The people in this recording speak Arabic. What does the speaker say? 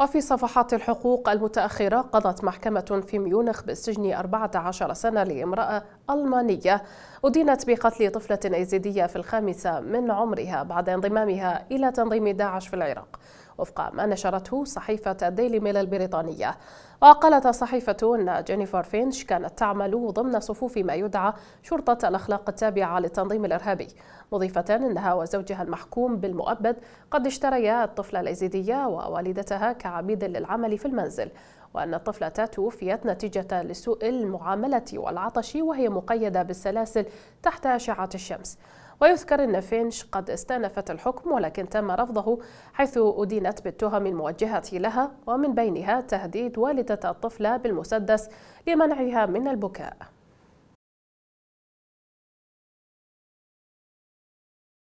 وفي صفحات الحقوق المتأخرة قضت محكمة في ميونخ بالسجن 14 سنة لامرأة ألمانية أدينت بقتل طفلة أيزيدية في الخامسة من عمرها بعد انضمامها إلى تنظيم داعش في العراق وفق ما نشرته صحيفة ديلي ميل البريطانية وقالت الصحيفة أن جينيفر فينش كانت تعمل ضمن صفوف ما يدعى شرطة الأخلاق التابعة للتنظيم الإرهابي مضيفة أنها وزوجها المحكوم بالمؤبد قد اشتريا الطفلة الأيزيدية ووالدتها كعبيد للعمل في المنزل وأن الطفلة توفيت نتيجة لسوء المعاملة والعطش وهي مقيدة بالسلاسل تحت أشعة الشمس ويذكر أن فينش قد استأنفت الحكم ولكن تم رفضه حيث أدينت بالتهم الموجهة لها ومن بينها تهديد والدة الطفلة بالمسدس لمنعها من البكاء